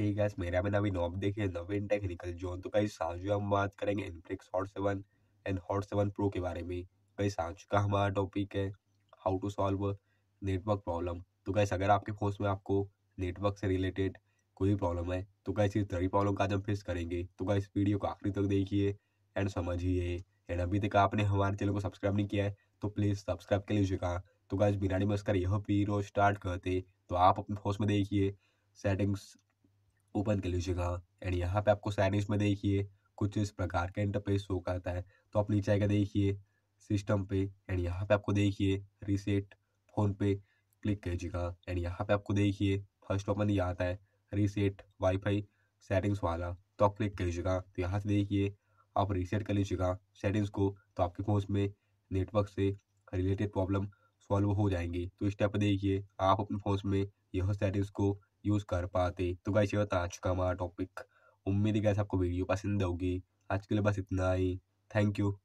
हे gas मेरा मैं नवीन knob देख नवीन टेक्निकल जोन तो कई आज जो हम बात करेंगे Infinix hot seven and hot seven pro के बारे में कई आज का हमारा टॉपिक है how to solve network problem तो कैसे अगर आपके फोन में आपको नेटवर्क से रिलेटेड कोई प्रॉब्लम है तो कैसे इस तरह प्रॉब्लम का आज हम फेस करेंगे तो इस वीडियो को आखिरी तक देखिए एंड समझिए एंड अभी तक आपने हमारे चैनल को सब्सक्राइब नहीं किया है तो प्लीज़ सब्सक्राइब कर लीजिएगा तो गाइस बिना मस्कर यह पीरो स्टार्ट करते तो आप अपने फोन में देखिए सेटिंग्स ओपन कर लीजिएगा एंड यहाँ पे आपको साइनिज में देखिए कुछ इस प्रकार का इंटरफेस शो करता है तो आप नीचे आएगा देखिए सिस्टम पे एंड यहाँ पे आपको देखिए रीसेट फोन पे क्लिक कीजिएगा एंड यहाँ पे आपको देखिए फर्स्ट ओपन ये आता है रीसेट वाईफाई सेटिंग्स वाला तो आप क्लिक कीजिएगा तो यहाँ से देखिए आप रीसेट कर लीजिएगा सेटिंग्स को तो आपके फोन में नेटवर्क से रिलेटेड प्रॉब्लम सॉल्व हो जाएंगी तो इस टाइप देखिए आप अपने फोन में यह सेटिंग्स को यूज़ कर पाते तो गाइस ये होता आज का हमारा टॉपिक उम्मीद है गैस आपको वीडियो पसंद होगी आज के लिए बस इतना ही थैंक यू